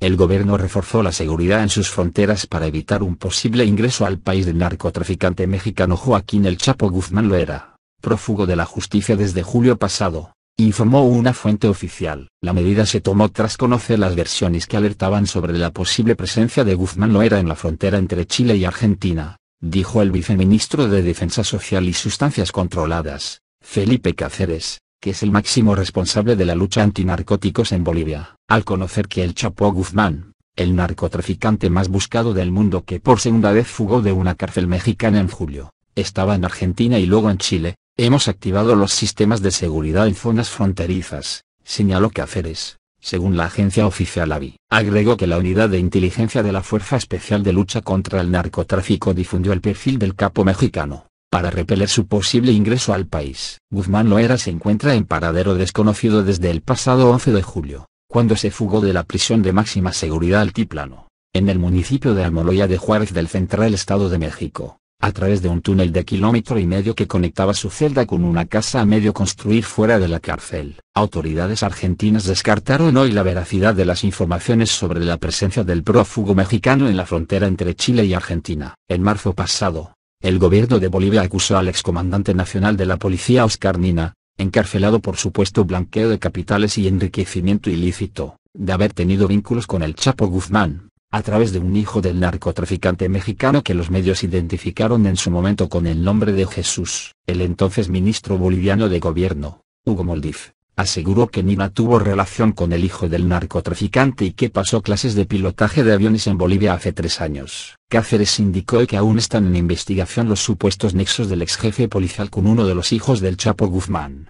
El gobierno reforzó la seguridad en sus fronteras para evitar un posible ingreso al país del narcotraficante mexicano Joaquín El Chapo Guzmán Loera, prófugo de la justicia desde julio pasado, informó una fuente oficial. La medida se tomó tras conocer las versiones que alertaban sobre la posible presencia de Guzmán Loera en la frontera entre Chile y Argentina, dijo el viceministro de Defensa Social y Sustancias Controladas, Felipe Cáceres, que es el máximo responsable de la lucha antinarcóticos en Bolivia. Al conocer que el Chapo Guzmán, el narcotraficante más buscado del mundo que por segunda vez fugó de una cárcel mexicana en julio, estaba en Argentina y luego en Chile, hemos activado los sistemas de seguridad en zonas fronterizas, señaló Cáceres, según la agencia oficial AVI. Agregó que la unidad de inteligencia de la Fuerza Especial de Lucha contra el Narcotráfico difundió el perfil del capo mexicano, para repeler su posible ingreso al país. Guzmán Loera se encuentra en paradero desconocido desde el pasado 11 de julio cuando se fugó de la prisión de máxima seguridad Altiplano, en el municipio de Almoloya de Juárez del central Estado de México, a través de un túnel de kilómetro y medio que conectaba su celda con una casa a medio construir fuera de la cárcel. Autoridades argentinas descartaron hoy la veracidad de las informaciones sobre la presencia del prófugo mexicano en la frontera entre Chile y Argentina. En marzo pasado, el gobierno de Bolivia acusó al excomandante nacional de la policía Oscar Nina, encarcelado por supuesto blanqueo de capitales y enriquecimiento ilícito, de haber tenido vínculos con el Chapo Guzmán, a través de un hijo del narcotraficante mexicano que los medios identificaron en su momento con el nombre de Jesús, el entonces ministro boliviano de gobierno, Hugo Moldiv. Aseguró que Nina tuvo relación con el hijo del narcotraficante y que pasó clases de pilotaje de aviones en Bolivia hace tres años. Cáceres indicó que aún están en investigación los supuestos nexos del ex jefe policial con uno de los hijos del Chapo Guzmán.